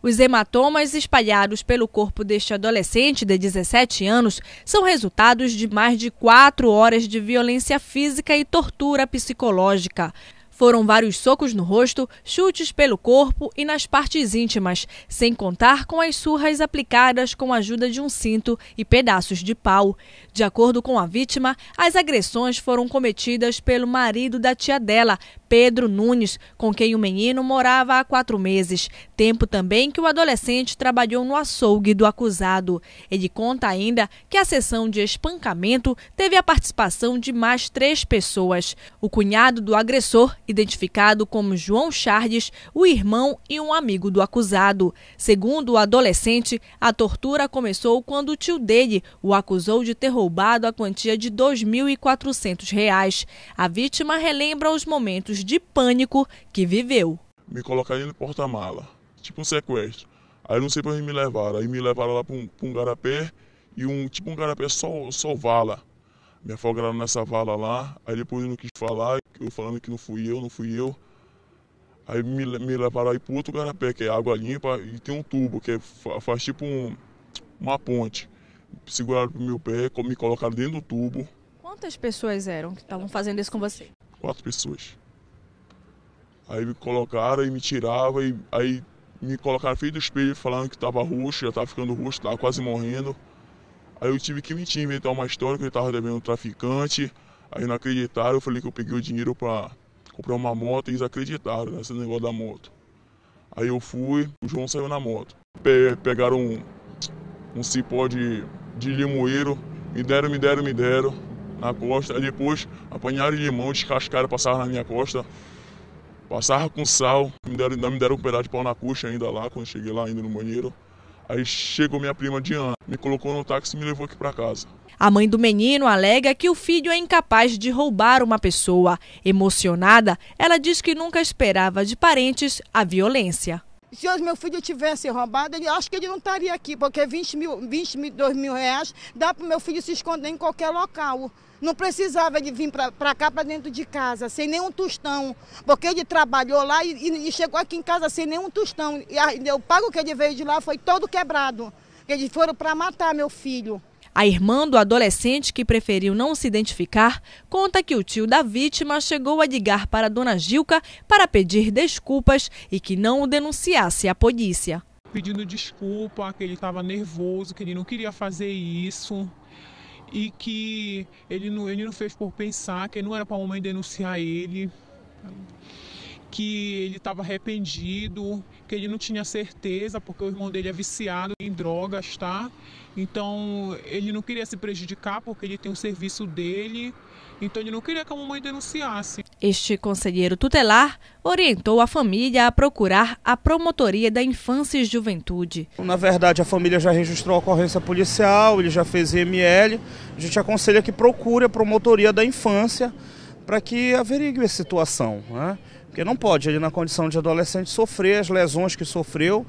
Os hematomas espalhados pelo corpo deste adolescente de 17 anos são resultados de mais de quatro horas de violência física e tortura psicológica. Foram vários socos no rosto, chutes pelo corpo e nas partes íntimas, sem contar com as surras aplicadas com a ajuda de um cinto e pedaços de pau. De acordo com a vítima, as agressões foram cometidas pelo marido da tia dela, Pedro Nunes, com quem o menino morava há quatro meses, tempo também que o adolescente trabalhou no açougue do acusado. Ele conta ainda que a sessão de espancamento teve a participação de mais três pessoas. O cunhado do agressor identificado como João Chardes, o irmão e um amigo do acusado. Segundo o adolescente, a tortura começou quando o tio dele o acusou de ter roubado a quantia de R$ 2.400. A vítima relembra os momentos de pânico que viveu. Me colocaram no porta-mala, tipo um sequestro. Aí não sei pra onde me levaram. Aí me levaram lá pra um, um garapé e um tipo um garapé só vala me afogaram nessa vala lá, aí depois eu não quis falar, eu falando que não fui eu, não fui eu. Aí me, me levaram aí pro outro garapé, que é água limpa, e tem um tubo, que é, faz tipo um, uma ponte. Seguraram pro meu pé, me colocaram dentro do tubo. Quantas pessoas eram que estavam fazendo isso com você? Quatro pessoas. Aí me colocaram e me tiravam, aí me colocaram feito do espelho, falando que tava roxo, já tava ficando roxo, tava quase morrendo. Aí eu tive que mentir, inventar uma história que eu tava devendo um traficante. Aí não acreditaram, eu falei que eu peguei o dinheiro pra comprar uma moto e eles acreditaram nesse negócio da moto. Aí eu fui, o João saiu na moto. Pe pegaram um, um cipó de, de limoeiro, me deram, me deram, me deram na costa. Aí depois apanharam de limão, descascaram, passaram na minha costa. Passava com sal, me deram, ainda me deram um pedaço de pau na coxa ainda lá, quando cheguei lá ainda no banheiro. Aí chegou minha prima Diana, me colocou no táxi e me levou aqui para casa. A mãe do menino alega que o filho é incapaz de roubar uma pessoa. Emocionada, ela diz que nunca esperava de parentes a violência. Se os meu filho tivesse roubado, acho que ele não estaria aqui, porque 20 mil, 22 mil reais dá para o meu filho se esconder em qualquer local. Não precisava ele vir para cá, para dentro de casa, sem nenhum tostão, porque ele trabalhou lá e, e chegou aqui em casa sem nenhum tostão. E o pago que ele veio de lá foi todo quebrado. Eles foram para matar meu filho. A irmã do adolescente que preferiu não se identificar conta que o tio da vítima chegou a ligar para a dona Gilca para pedir desculpas e que não o denunciasse à polícia. Pedindo desculpa, que ele estava nervoso, que ele não queria fazer isso e que ele não, ele não fez por pensar, que não era para a mãe denunciar ele que ele estava arrependido, que ele não tinha certeza, porque o irmão dele é viciado em drogas, tá? Então ele não queria se prejudicar, porque ele tem o serviço dele, então ele não queria que a mamãe denunciasse. Este conselheiro tutelar orientou a família a procurar a Promotoria da Infância e Juventude. Na verdade, a família já registrou a ocorrência policial, ele já fez IML. A gente aconselha que procure a Promotoria da Infância para que averigue a situação. Né? Porque não pode, ele na condição de adolescente, sofrer as lesões que sofreu.